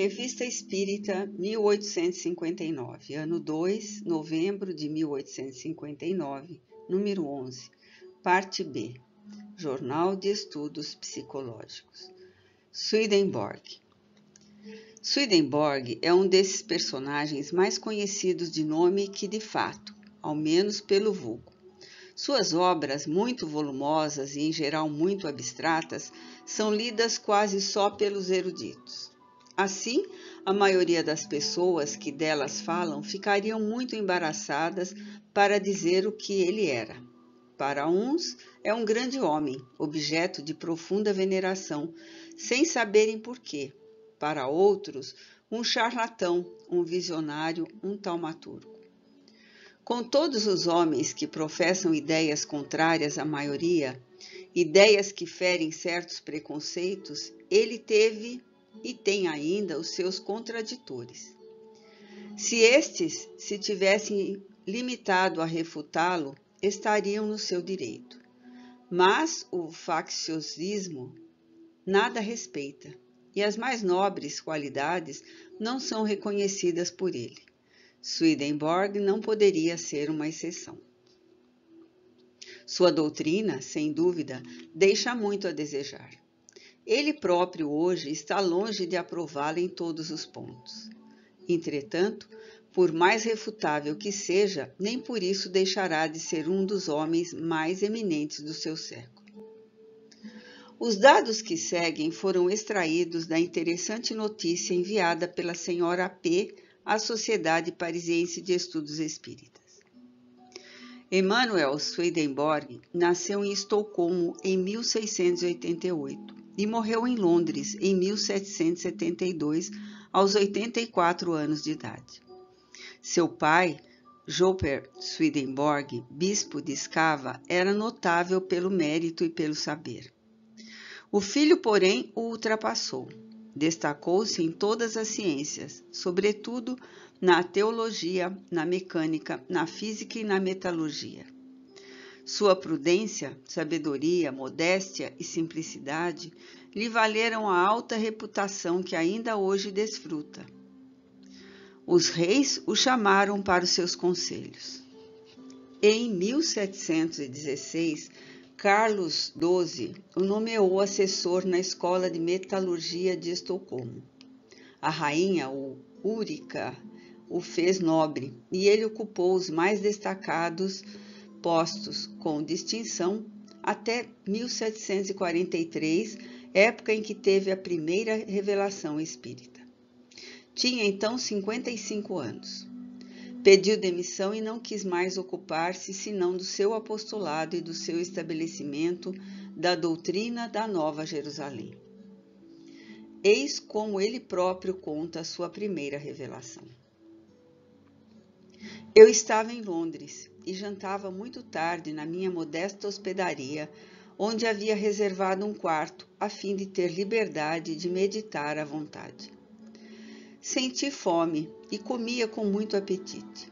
Revista Espírita, 1859, ano 2, novembro de 1859, número 11, parte B, Jornal de Estudos Psicológicos. Swedenborg. Swedenborg é um desses personagens mais conhecidos de nome que de fato, ao menos pelo vulgo. Suas obras, muito volumosas e em geral muito abstratas, são lidas quase só pelos eruditos. Assim, a maioria das pessoas que delas falam ficariam muito embaraçadas para dizer o que ele era. Para uns, é um grande homem, objeto de profunda veneração, sem saberem porquê Para outros, um charlatão, um visionário, um taumaturgo. Com todos os homens que professam ideias contrárias à maioria, ideias que ferem certos preconceitos, ele teve e tem ainda os seus contraditores. Se estes se tivessem limitado a refutá-lo, estariam no seu direito. Mas o facciosismo nada respeita, e as mais nobres qualidades não são reconhecidas por ele. Swedenborg não poderia ser uma exceção. Sua doutrina, sem dúvida, deixa muito a desejar. Ele próprio hoje está longe de aprová-la em todos os pontos. Entretanto, por mais refutável que seja, nem por isso deixará de ser um dos homens mais eminentes do seu século. Os dados que seguem foram extraídos da interessante notícia enviada pela senhora P à Sociedade Parisiense de Estudos Espíritas. Emanuel Swedenborg nasceu em Estocolmo em 1688 e morreu em Londres em 1772, aos 84 anos de idade. Seu pai, Joper Swedenborg, bispo de Escava, era notável pelo mérito e pelo saber. O filho, porém, o ultrapassou. Destacou-se em todas as ciências, sobretudo na teologia, na mecânica, na física e na metalurgia. Sua prudência, sabedoria, modéstia e simplicidade lhe valeram a alta reputação que ainda hoje desfruta. Os reis o chamaram para os seus conselhos. Em 1716, Carlos XII o nomeou assessor na Escola de Metalurgia de Estocolmo. A rainha o Úrica o fez nobre e ele ocupou os mais destacados postos com distinção até 1743, época em que teve a primeira revelação espírita. Tinha então 55 anos. Pediu demissão e não quis mais ocupar-se senão do seu apostolado e do seu estabelecimento da doutrina da Nova Jerusalém. Eis como ele próprio conta a sua primeira revelação. Eu estava em Londres e jantava muito tarde na minha modesta hospedaria, onde havia reservado um quarto a fim de ter liberdade de meditar à vontade. Senti fome e comia com muito apetite.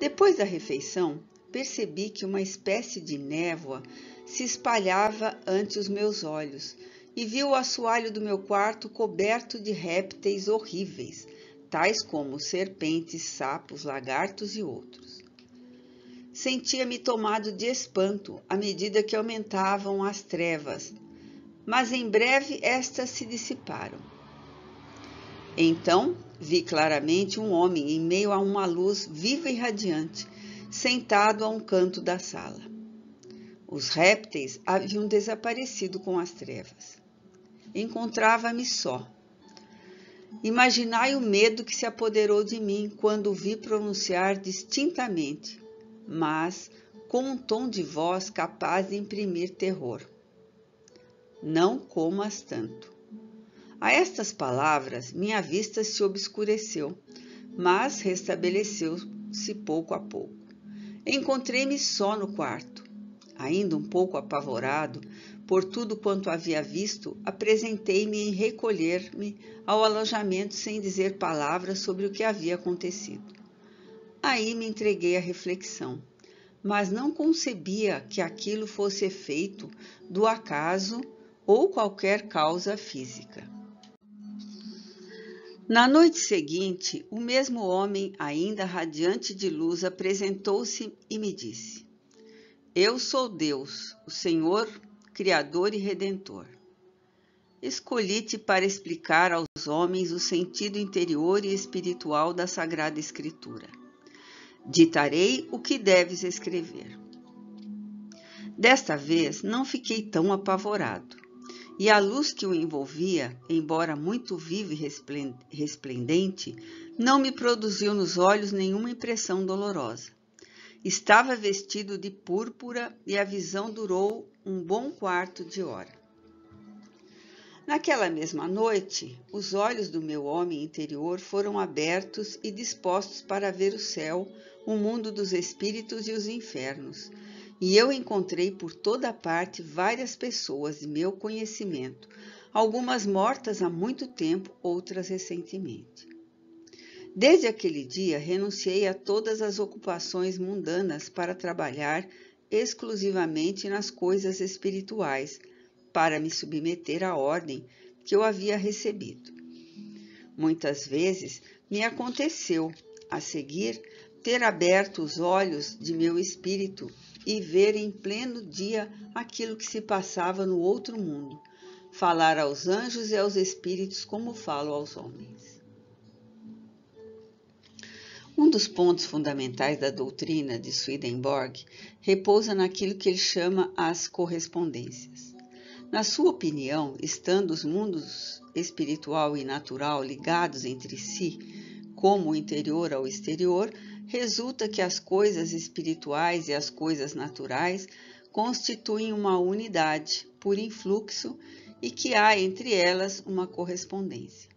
Depois da refeição, percebi que uma espécie de névoa se espalhava ante os meus olhos e vi o assoalho do meu quarto coberto de répteis horríveis, tais como serpentes, sapos, lagartos e outros. Sentia-me tomado de espanto à medida que aumentavam as trevas, mas em breve estas se dissiparam. Então vi claramente um homem em meio a uma luz viva e radiante, sentado a um canto da sala. Os répteis haviam desaparecido com as trevas. Encontrava-me só Imaginai o medo que se apoderou de mim quando o vi pronunciar distintamente, mas com um tom de voz capaz de imprimir terror. Não comas tanto. A estas palavras, minha vista se obscureceu, mas restabeleceu-se pouco a pouco. Encontrei-me só no quarto. Ainda um pouco apavorado, por tudo quanto havia visto, apresentei-me em recolher-me ao alojamento sem dizer palavra sobre o que havia acontecido. Aí me entreguei à reflexão, mas não concebia que aquilo fosse efeito do acaso ou qualquer causa física. Na noite seguinte, o mesmo homem, ainda radiante de luz, apresentou-se e me disse: Eu sou Deus, o Senhor, Criador e Redentor. Escolhi-te para explicar aos homens o sentido interior e espiritual da Sagrada Escritura. Ditarei o que deves escrever. Desta vez não fiquei tão apavorado, e a luz que o envolvia, embora muito viva e resplendente, não me produziu nos olhos nenhuma impressão dolorosa. Estava vestido de púrpura e a visão durou um bom quarto de hora. Naquela mesma noite, os olhos do meu homem interior foram abertos e dispostos para ver o céu, o mundo dos espíritos e os infernos, e eu encontrei por toda parte várias pessoas de meu conhecimento, algumas mortas há muito tempo, outras recentemente. Desde aquele dia, renunciei a todas as ocupações mundanas para trabalhar exclusivamente nas coisas espirituais, para me submeter à ordem que eu havia recebido. Muitas vezes me aconteceu, a seguir, ter aberto os olhos de meu espírito e ver em pleno dia aquilo que se passava no outro mundo, falar aos anjos e aos espíritos como falo aos homens. Um dos pontos fundamentais da doutrina de Swedenborg repousa naquilo que ele chama as correspondências. Na sua opinião, estando os mundos espiritual e natural ligados entre si, como o interior ao exterior, resulta que as coisas espirituais e as coisas naturais constituem uma unidade por influxo e que há entre elas uma correspondência.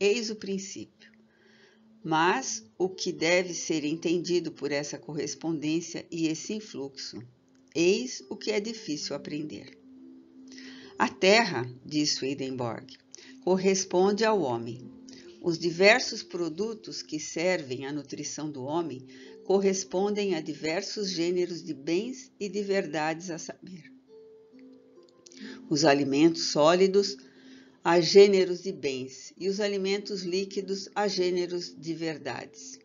Eis o princípio mas o que deve ser entendido por essa correspondência e esse influxo. Eis o que é difícil aprender. A Terra, diz Swedenborg, corresponde ao homem. Os diversos produtos que servem à nutrição do homem correspondem a diversos gêneros de bens e de verdades a saber. Os alimentos sólidos a gêneros de bens e os alimentos líquidos a gêneros de verdades.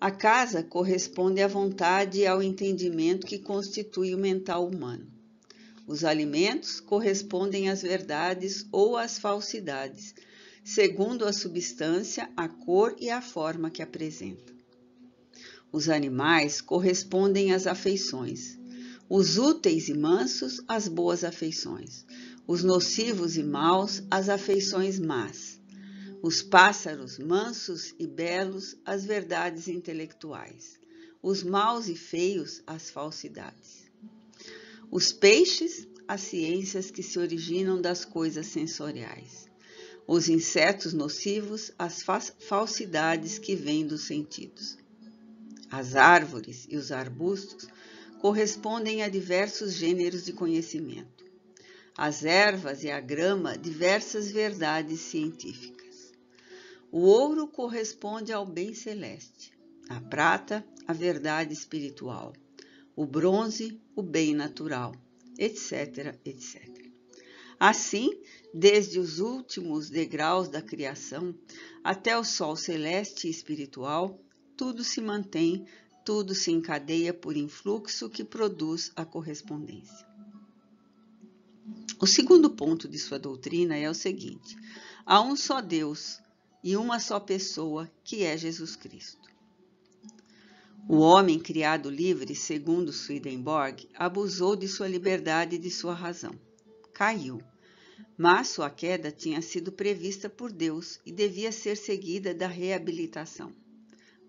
A casa corresponde à vontade e ao entendimento que constitui o mental humano. Os alimentos correspondem às verdades ou às falsidades, segundo a substância, a cor e a forma que apresenta. Os animais correspondem às afeições, os úteis e mansos às boas afeições, os nocivos e maus, as afeições más, os pássaros mansos e belos, as verdades intelectuais, os maus e feios, as falsidades, os peixes, as ciências que se originam das coisas sensoriais, os insetos nocivos, as fa falsidades que vêm dos sentidos. As árvores e os arbustos correspondem a diversos gêneros de conhecimento as ervas e a grama diversas verdades científicas. O ouro corresponde ao bem celeste, a prata, a verdade espiritual, o bronze, o bem natural, etc., etc. Assim, desde os últimos degraus da criação até o sol celeste e espiritual, tudo se mantém, tudo se encadeia por influxo que produz a correspondência. O segundo ponto de sua doutrina é o seguinte: há um só Deus e uma só pessoa, que é Jesus Cristo. O homem criado livre, segundo Swedenborg, abusou de sua liberdade e de sua razão. Caiu. Mas sua queda tinha sido prevista por Deus e devia ser seguida da reabilitação.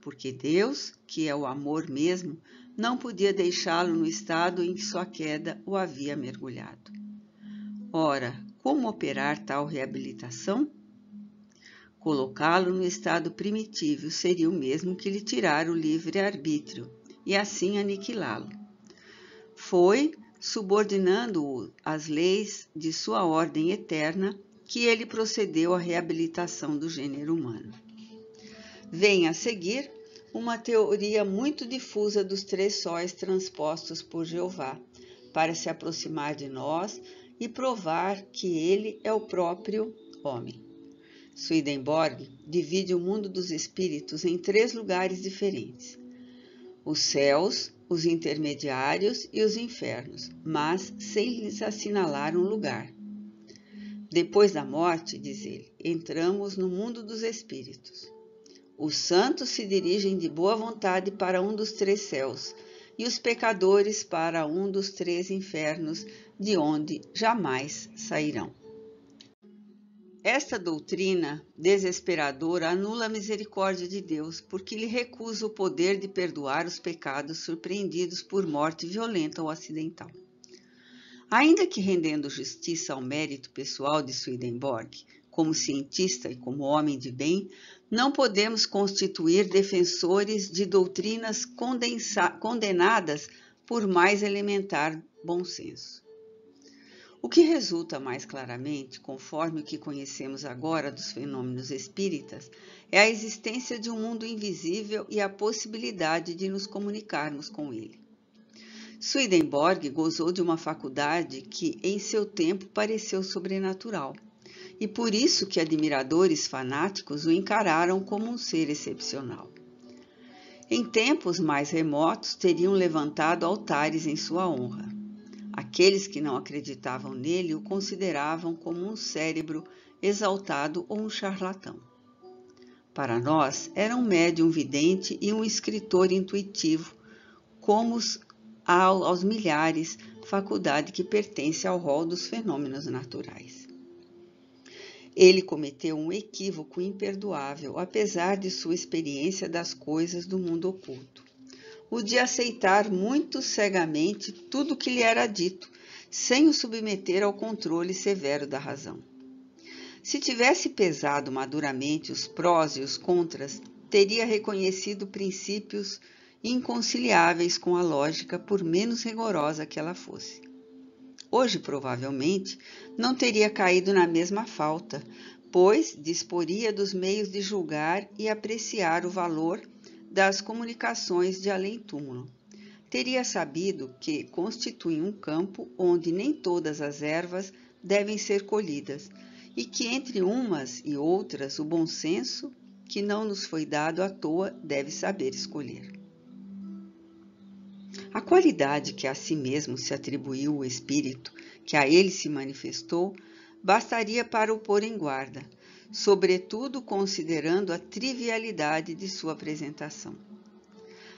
Porque Deus, que é o amor mesmo, não podia deixá-lo no estado em que sua queda o havia mergulhado. Ora, como operar tal reabilitação? Colocá-lo no estado primitivo seria o mesmo que lhe tirar o livre-arbítrio e assim aniquilá-lo. Foi subordinando-o às leis de sua ordem eterna que ele procedeu à reabilitação do gênero humano. Vem a seguir uma teoria muito difusa dos três sóis transpostos por Jeová para se aproximar de nós e provar que ele é o próprio homem. Swedenborg divide o mundo dos espíritos em três lugares diferentes: os céus, os intermediários e os infernos, mas sem lhes assinalar um lugar. Depois da morte, diz ele, entramos no mundo dos espíritos. Os santos se dirigem de boa vontade para um dos três céus, e os pecadores para um dos três infernos, de onde jamais sairão. Esta doutrina desesperadora anula a misericórdia de Deus, porque lhe recusa o poder de perdoar os pecados surpreendidos por morte violenta ou acidental. Ainda que rendendo justiça ao mérito pessoal de Swedenborg, como cientista e como homem de bem, não podemos constituir defensores de doutrinas condenadas por mais elementar bom senso. O que resulta mais claramente, conforme o que conhecemos agora dos fenômenos espíritas, é a existência de um mundo invisível e a possibilidade de nos comunicarmos com ele. Swedenborg gozou de uma faculdade que, em seu tempo, pareceu sobrenatural e por isso que admiradores fanáticos o encararam como um ser excepcional. Em tempos mais remotos, teriam levantado altares em sua honra. Aqueles que não acreditavam nele o consideravam como um cérebro exaltado ou um charlatão. Para nós, era um médium vidente e um escritor intuitivo, como aos milhares, faculdade que pertence ao rol dos fenômenos naturais. Ele cometeu um equívoco imperdoável, apesar de sua experiência das coisas do mundo oculto. O de aceitar muito cegamente tudo o que lhe era dito, sem o submeter ao controle severo da razão. Se tivesse pesado maduramente os prós e os contras, teria reconhecido princípios inconciliáveis com a lógica, por menos rigorosa que ela fosse hoje provavelmente, não teria caído na mesma falta, pois disporia dos meios de julgar e apreciar o valor das comunicações de além-túmulo. Teria sabido que constituem um campo onde nem todas as ervas devem ser colhidas e que entre umas e outras o bom senso, que não nos foi dado à toa, deve saber escolher. A qualidade que a si mesmo se atribuiu o espírito, que a ele se manifestou, bastaria para o pôr em guarda, sobretudo considerando a trivialidade de sua apresentação.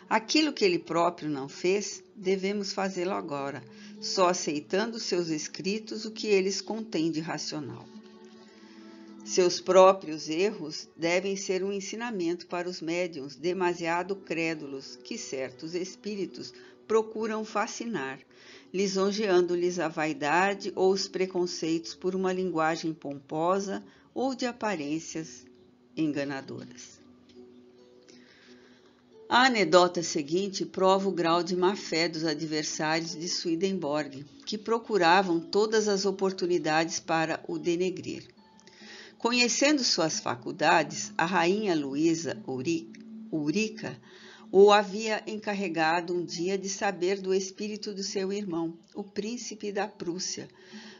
Aquilo que ele próprio não fez, devemos fazê-lo agora, só aceitando seus escritos o que eles contêm de racional. Seus próprios erros devem ser um ensinamento para os médiums demasiado crédulos que certos espíritos procuram fascinar, lisonjeando-lhes a vaidade ou os preconceitos por uma linguagem pomposa ou de aparências enganadoras. A anedota seguinte prova o grau de má-fé dos adversários de Swedenborg, que procuravam todas as oportunidades para o denegrir. Conhecendo suas faculdades, a rainha Luísa Urica o havia encarregado um dia de saber do espírito do seu irmão, o príncipe da Prússia,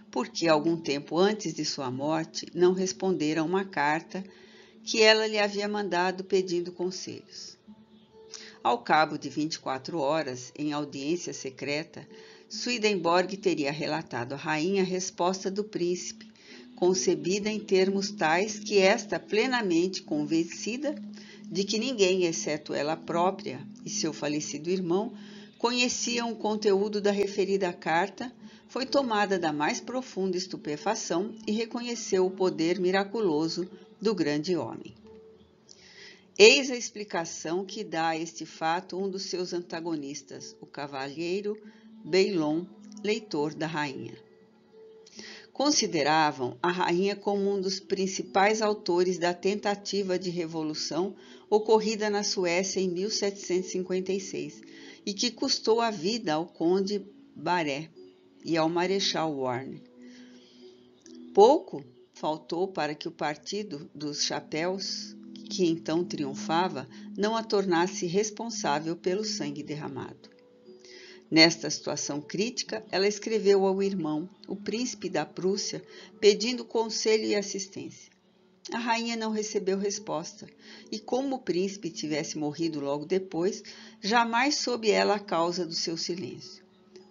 porque algum tempo antes de sua morte não respondera a uma carta que ela lhe havia mandado pedindo conselhos. Ao cabo de 24 horas, em audiência secreta, Swedenborg teria relatado à rainha a resposta do príncipe, concebida em termos tais que esta plenamente convencida de que ninguém, exceto ela própria e seu falecido irmão, conheciam o conteúdo da referida carta, foi tomada da mais profunda estupefação e reconheceu o poder miraculoso do grande homem. Eis a explicação que dá a este fato um dos seus antagonistas, o cavalheiro Beilon, leitor da rainha consideravam a rainha como um dos principais autores da tentativa de revolução ocorrida na Suécia em 1756 e que custou a vida ao conde Baré e ao marechal Warne. Pouco faltou para que o partido dos chapéus, que então triunfava, não a tornasse responsável pelo sangue derramado. Nesta situação crítica, ela escreveu ao irmão, o príncipe da Prússia, pedindo conselho e assistência. A rainha não recebeu resposta, e como o príncipe tivesse morrido logo depois, jamais soube ela a causa do seu silêncio.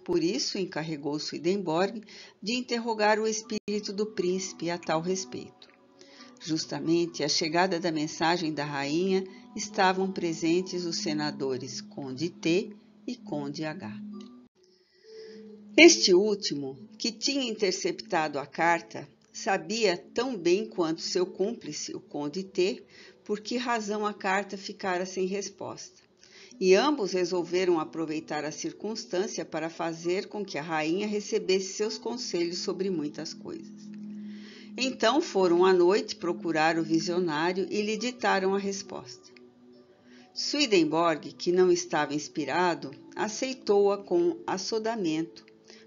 Por isso, encarregou Swedenborg de interrogar o espírito do príncipe a tal respeito. Justamente à chegada da mensagem da rainha estavam presentes os senadores Conde T e Conde H. Este último, que tinha interceptado a carta, sabia tão bem quanto seu cúmplice, o Conde T, por que razão a carta ficara sem resposta. E ambos resolveram aproveitar a circunstância para fazer com que a rainha recebesse seus conselhos sobre muitas coisas. Então foram à noite procurar o visionário e lhe ditaram a resposta. Swedenborg, que não estava inspirado, aceitou-a com assodamento,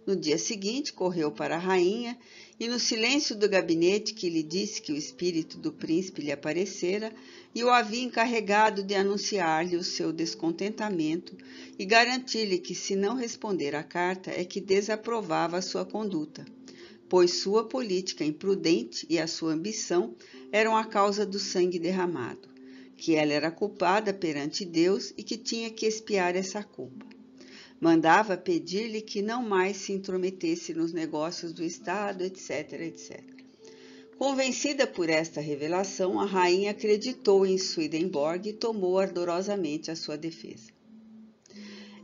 no dia seguinte, correu para a rainha e, no silêncio do gabinete, que lhe disse que o espírito do príncipe lhe aparecera e o havia encarregado de anunciar-lhe o seu descontentamento e garantir-lhe que, se não responder à carta, é que desaprovava a sua conduta, pois sua política imprudente e a sua ambição eram a causa do sangue derramado, que ela era culpada perante Deus e que tinha que expiar essa culpa mandava pedir-lhe que não mais se intrometesse nos negócios do Estado, etc, etc. Convencida por esta revelação, a rainha acreditou em Swedenborg e tomou ardorosamente a sua defesa.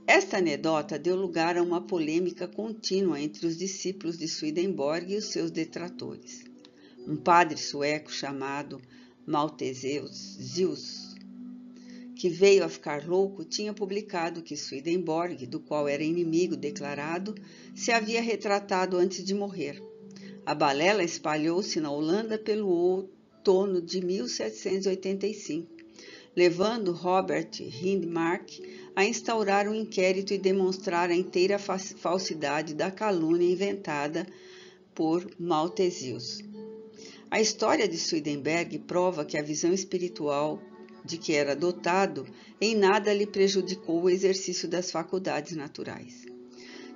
Esta anedota deu lugar a uma polêmica contínua entre os discípulos de Swedenborg e os seus detratores. Um padre sueco chamado Malteseus Zius que veio a ficar louco, tinha publicado que Swedenborg, do qual era inimigo declarado, se havia retratado antes de morrer. A balela espalhou-se na Holanda pelo outono de 1785, levando Robert Hindmark a instaurar um inquérito e demonstrar a inteira falsidade da calúnia inventada por Maltesius. A história de Swedenberg prova que a visão espiritual de que era dotado em nada lhe prejudicou o exercício das faculdades naturais.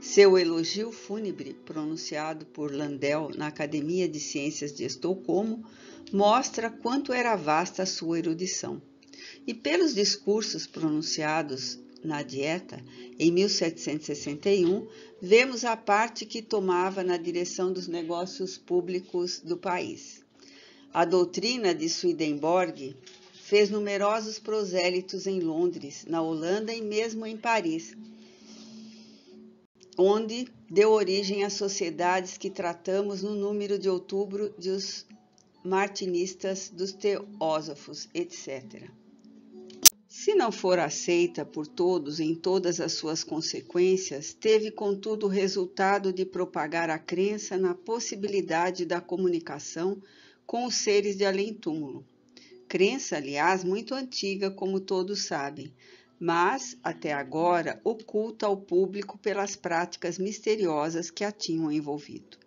Seu elogio fúnebre, pronunciado por Landel na Academia de Ciências de Estocolmo, mostra quanto era vasta a sua erudição. E pelos discursos pronunciados na Dieta, em 1761, vemos a parte que tomava na direção dos negócios públicos do país. A doutrina de Swedenborg Fez numerosos prosélitos em Londres, na Holanda e mesmo em Paris, onde deu origem às sociedades que tratamos no número de outubro dos martinistas, dos teósofos, etc. Se não for aceita por todos em todas as suas consequências, teve, contudo, o resultado de propagar a crença na possibilidade da comunicação com os seres de além-túmulo crença, aliás, muito antiga, como todos sabem, mas até agora oculta ao público pelas práticas misteriosas que a tinham envolvido.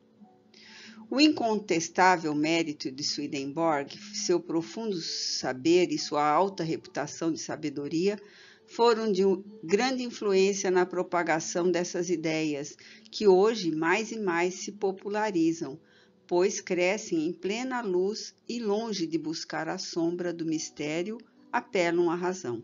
O incontestável mérito de Swedenborg, seu profundo saber e sua alta reputação de sabedoria foram de grande influência na propagação dessas ideias, que hoje mais e mais se popularizam, pois crescem em plena luz e, longe de buscar a sombra do mistério, apelam à razão.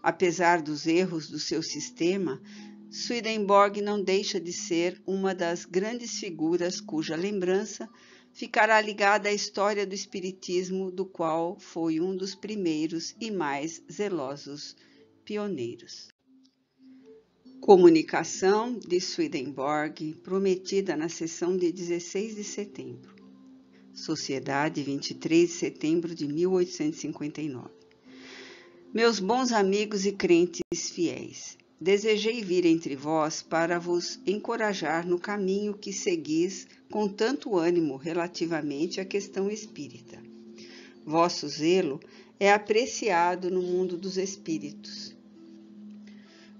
Apesar dos erros do seu sistema, Swedenborg não deixa de ser uma das grandes figuras cuja lembrança ficará ligada à história do Espiritismo, do qual foi um dos primeiros e mais zelosos pioneiros. Comunicação de Swedenborg, prometida na sessão de 16 de setembro. Sociedade, 23 de setembro de 1859. Meus bons amigos e crentes fiéis, desejei vir entre vós para vos encorajar no caminho que seguis com tanto ânimo relativamente à questão espírita. Vosso zelo é apreciado no mundo dos espíritos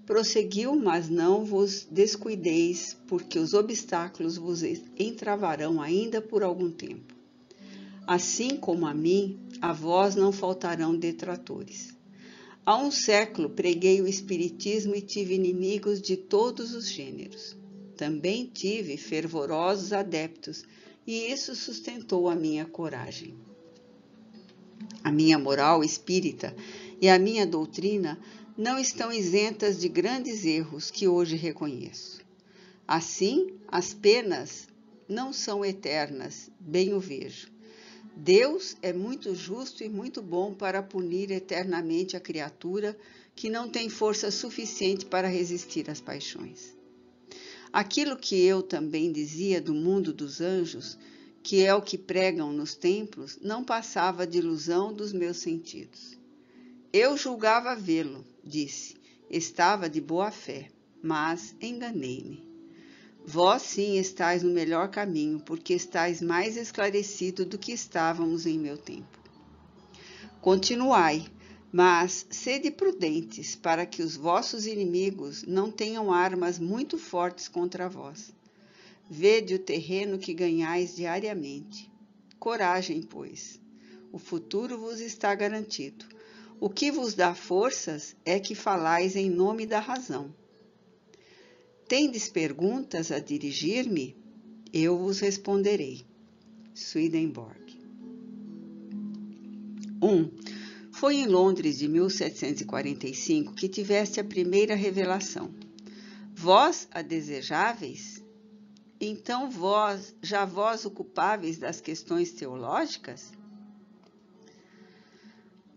Prosseguiu, mas não vos descuideis, porque os obstáculos vos entravarão ainda por algum tempo. Assim como a mim, a vós não faltarão detratores. Há um século preguei o Espiritismo e tive inimigos de todos os gêneros. Também tive fervorosos adeptos, e isso sustentou a minha coragem. A minha moral espírita e a minha doutrina não estão isentas de grandes erros que hoje reconheço. Assim, as penas não são eternas, bem o vejo. Deus é muito justo e muito bom para punir eternamente a criatura que não tem força suficiente para resistir às paixões. Aquilo que eu também dizia do mundo dos anjos, que é o que pregam nos templos, não passava de ilusão dos meus sentidos. Eu julgava vê-lo, disse. Estava de boa fé, mas enganei-me. Vós sim estais no melhor caminho, porque estais mais esclarecido do que estávamos em meu tempo. Continuai, mas sede prudentes, para que os vossos inimigos não tenham armas muito fortes contra vós. Vede o terreno que ganhais diariamente. Coragem, pois. O futuro vos está garantido o que vos dá forças é que falais em nome da razão. Tendes perguntas a dirigir-me? Eu vos responderei. Swedenborg. 1. Um, foi em Londres de 1745 que tiveste a primeira revelação. Vós a desejáveis? Então vós, já vós ocupáveis das questões teológicas?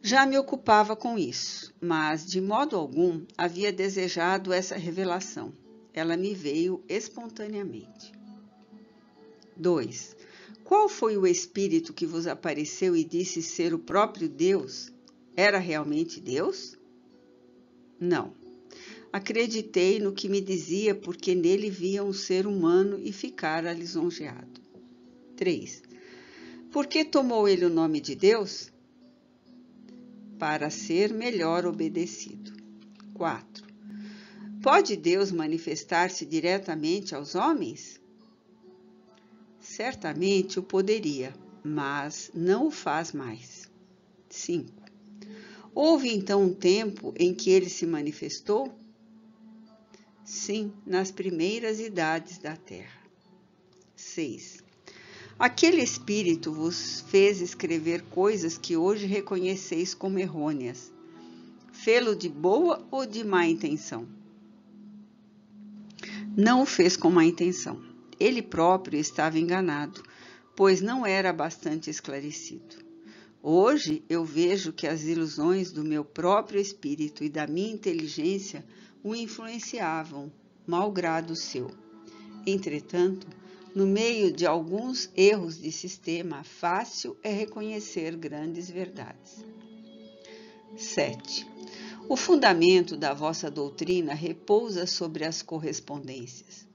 Já me ocupava com isso, mas de modo algum havia desejado essa revelação. Ela me veio espontaneamente. 2. Qual foi o espírito que vos apareceu e disse ser o próprio Deus? Era realmente Deus? Não. Acreditei no que me dizia porque nele via um ser humano e ficara lisonjeado. 3. Por que tomou ele o nome de Deus? para ser melhor obedecido. 4. Pode Deus manifestar-se diretamente aos homens? Certamente o poderia, mas não o faz mais. 5. Houve então um tempo em que ele se manifestou? Sim, nas primeiras idades da terra. 6. Aquele Espírito vos fez escrever coisas que hoje reconheceis como errôneas. Fê-lo de boa ou de má intenção? Não o fez com má intenção. Ele próprio estava enganado, pois não era bastante esclarecido. Hoje eu vejo que as ilusões do meu próprio espírito e da minha inteligência o influenciavam, malgrado o seu. Entretanto, no meio de alguns erros de sistema, fácil é reconhecer grandes verdades. 7. O fundamento da vossa doutrina repousa sobre as correspondências.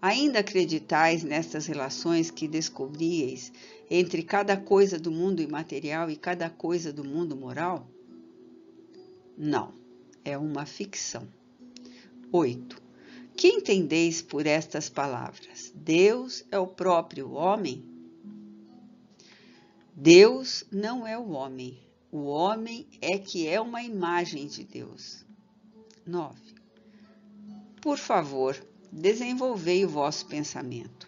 Ainda acreditais nestas relações que descobríeis entre cada coisa do mundo imaterial e cada coisa do mundo moral? Não, é uma ficção. 8. Que entendeis por estas palavras? Deus é o próprio homem? Deus não é o homem. O homem é que é uma imagem de Deus. 9. Por favor, desenvolvei o vosso pensamento.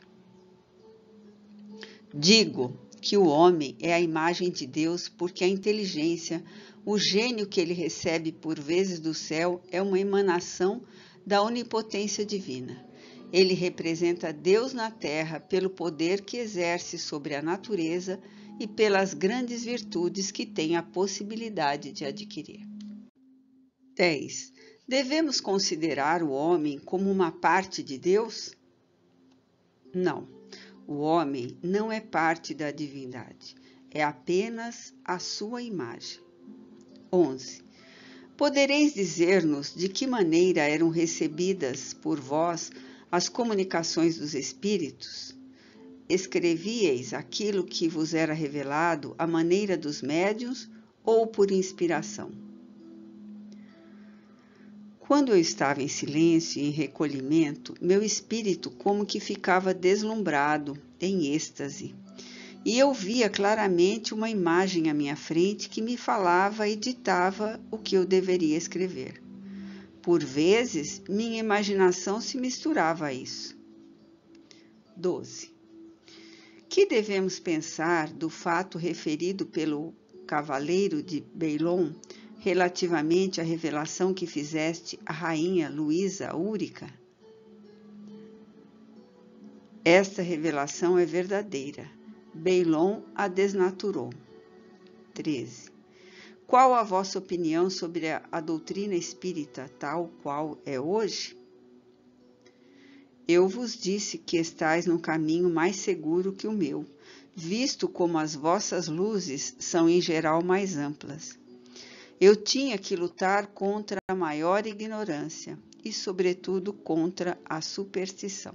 Digo que o homem é a imagem de Deus porque a inteligência, o gênio que ele recebe por vezes do céu, é uma emanação de da onipotência divina. Ele representa Deus na terra pelo poder que exerce sobre a natureza e pelas grandes virtudes que tem a possibilidade de adquirir. 10. Devemos considerar o homem como uma parte de Deus? Não. O homem não é parte da divindade, é apenas a sua imagem. 11. Podereis dizer-nos de que maneira eram recebidas por vós as comunicações dos Espíritos? Escrevieis aquilo que vos era revelado à maneira dos médiuns ou por inspiração? Quando eu estava em silêncio e em recolhimento, meu espírito como que ficava deslumbrado, em êxtase e eu via claramente uma imagem à minha frente que me falava e ditava o que eu deveria escrever. Por vezes, minha imaginação se misturava a isso. 12. Que devemos pensar do fato referido pelo cavaleiro de Beilon relativamente à revelação que fizeste à rainha Luísa Úrica? Esta revelação é verdadeira Beilon a desnaturou. 13. Qual a vossa opinião sobre a, a doutrina espírita tal qual é hoje? Eu vos disse que estais num caminho mais seguro que o meu, visto como as vossas luzes são em geral mais amplas. Eu tinha que lutar contra a maior ignorância e, sobretudo, contra a superstição.